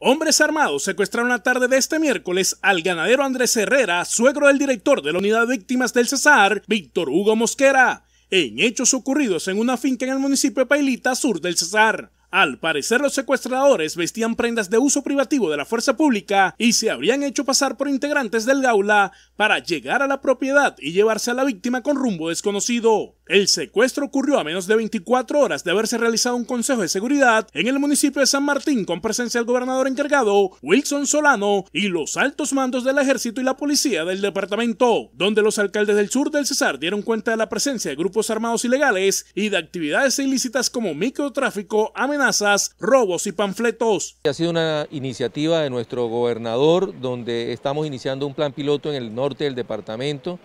Hombres armados secuestraron la tarde de este miércoles al ganadero Andrés Herrera, suegro del director de la Unidad de Víctimas del Cesar, Víctor Hugo Mosquera, en hechos ocurridos en una finca en el municipio de Pailita, sur del Cesar. Al parecer los secuestradores vestían prendas de uso privativo de la fuerza pública y se habrían hecho pasar por integrantes del gaula para llegar a la propiedad y llevarse a la víctima con rumbo desconocido. El secuestro ocurrió a menos de 24 horas de haberse realizado un consejo de seguridad en el municipio de San Martín con presencia del gobernador encargado, Wilson Solano, y los altos mandos del ejército y la policía del departamento, donde los alcaldes del sur del Cesar dieron cuenta de la presencia de grupos armados ilegales y de actividades ilícitas como microtráfico, amenazas, robos y panfletos. Ha sido una iniciativa de nuestro gobernador donde estamos iniciando un plan piloto en el norte del departamento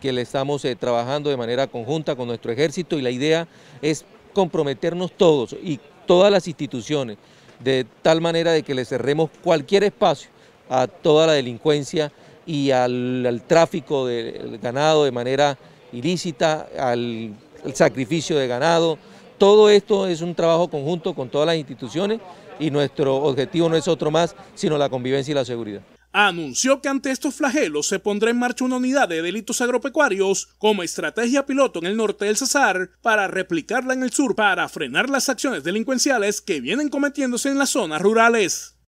que le estamos eh, trabajando de manera conjunta con nuestro ejército y la idea es comprometernos todos y todas las instituciones de tal manera de que le cerremos cualquier espacio a toda la delincuencia y al, tráfico del ganado de manera ilícita, al sacrificio de ganado. Todo esto es un trabajo conjunto con todas las instituciones y nuestro objetivo no es otro más, sino la convivencia y la seguridad anunció que ante estos flagelos se pondrá en marcha una unidad de delitos agropecuarios como estrategia piloto en el norte del Cesar para replicarla en el sur para frenar las acciones delincuenciales que vienen cometiéndose en las zonas rurales.